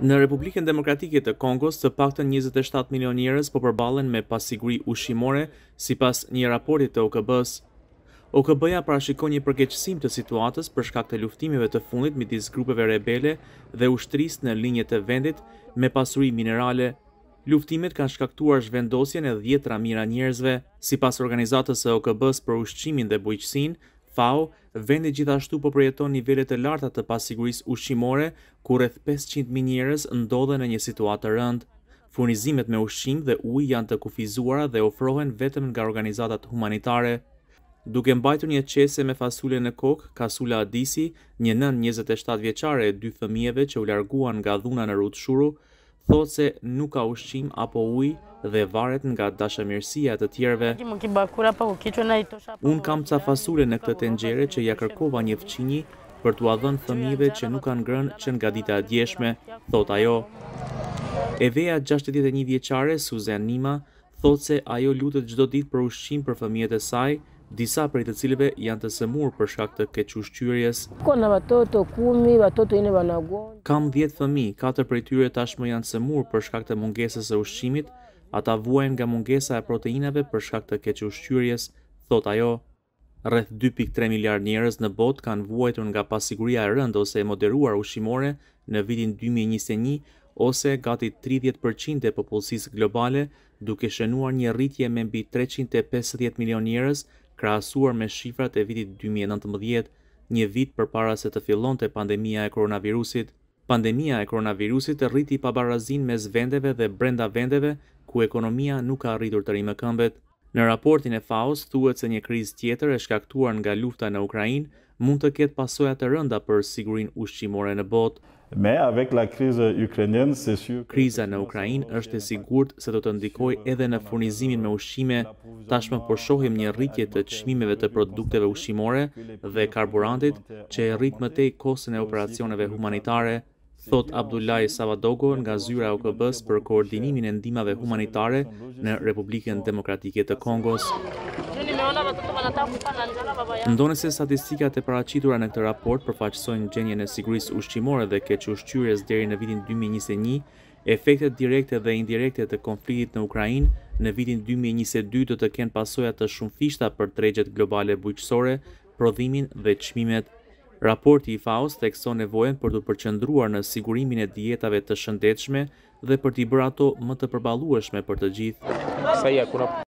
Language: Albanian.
Në Republikën Demokratike të Kongos, të paktën 27 milion njerëz po përballen me pasiguri ushqimore sipas një raporti të OKB-s. OKB-ja parashikon një përkeqësim të situatës për shkak të luftimeve të fundit midis grupeve rebele dhe ushtrisë në linjet të vendit me pasuri minerale. Luftimet kanë shkaktuar zhvendosjen e 10 mijëra njerëzve sipas organizatës së OKB-s për ushqimin dhe bujqësinë, FAO, vendi gjithashtu po përjeton nivele të larta të pasigurisë ushqimore, ku rreth 500 mijë njerëz ndodhen në një situatë rëndë. Furnizimet me ushqim dhe ujë janë të kufizuara dhe ofrohen vetëm nga organizatat humanitare. Duke mbajtur një qese me fasule në kokë, Kasula Adisi, një nën 27 vjeçare e dy fëmijëve që u larguan nga dhuna në Rutshuru, thot se nuk ka ushqim apo ujë dhe varet nga dashamirësia të tjerve. Unë kam ca fasule në këtë tengjere që ja kërkova një fëqinji për të adhën thëmive që nuk kanë grënë që nga dita djeshme, thot ajo. Eveja 61 vjeqare, Suzanne Nima, thot se ajo lutët gjdo dit për ushqim për fëmijet e saj, disa prej të cilive janë të sëmur për shkak të kequshqyrjes. Kam 10 fëmi, 4 prej tyre tashmë janë sëmur për shkak të mungesës e ushqimit, ata vuajnë nga mungesa e proteinave për shkak të kequshqyrjes, thot ajo. Rreth 2.3 miliard njerëz në bot kanë vuajtur nga pasiguria e rëndë ose e moderuar ushqimore në vitin 2021 ose gati 30% e popullsisë globale, duke shënuar një rritje me mbi 350 milion njerëz krahasuar me shifrat e vitit 2019, një vit përpara se të fillonte pandemia e koronavirusit. Pandemia e koronavirusit rriti pabarazin mes vendeve dhe brenda vendeve ku ekonomia nuk ka arritur të rimëkëmbet. Në raportin e Faust thuhet se një krizë tjetër e shkaktuar nga lufta në Ukrainë mund të ketë pasoja të rënda për sigurinë ushqimore në botë. Me avec la crise ukrainienne, c'est sûr. Kriza në Ukrainë është e sigurt se do të ndikojë edhe në furnizimin me ushqime. Tashmë po shohim një rritje të çmimeve të produkteve ushqimore dhe karburantit, që e rrit më tej kostën e operacioneve humanitare thot Abdullaj Savadogo nga zyra e OKB-s për koordinimin e ndimave humanitare në Republikën Demokratike të Kongos. Ndone se statistikat e paracitura në këtë raport përfaqësojnë gjenje në siguris ushqimore dhe keq ushqyres deri në vitin 2021, efektet direkte dhe indirekte të konfliktit në Ukrajin në vitin 2022 do të kenë pasojat të shumë fishta për tregjet globale bujqësore, prodhimin dhe qmimet Raporti i FAO tekson nevojën për të përqendruar në sigurimin e dietave të shëndetshme dhe për të bërë ato më të përballueshme për të gjithë.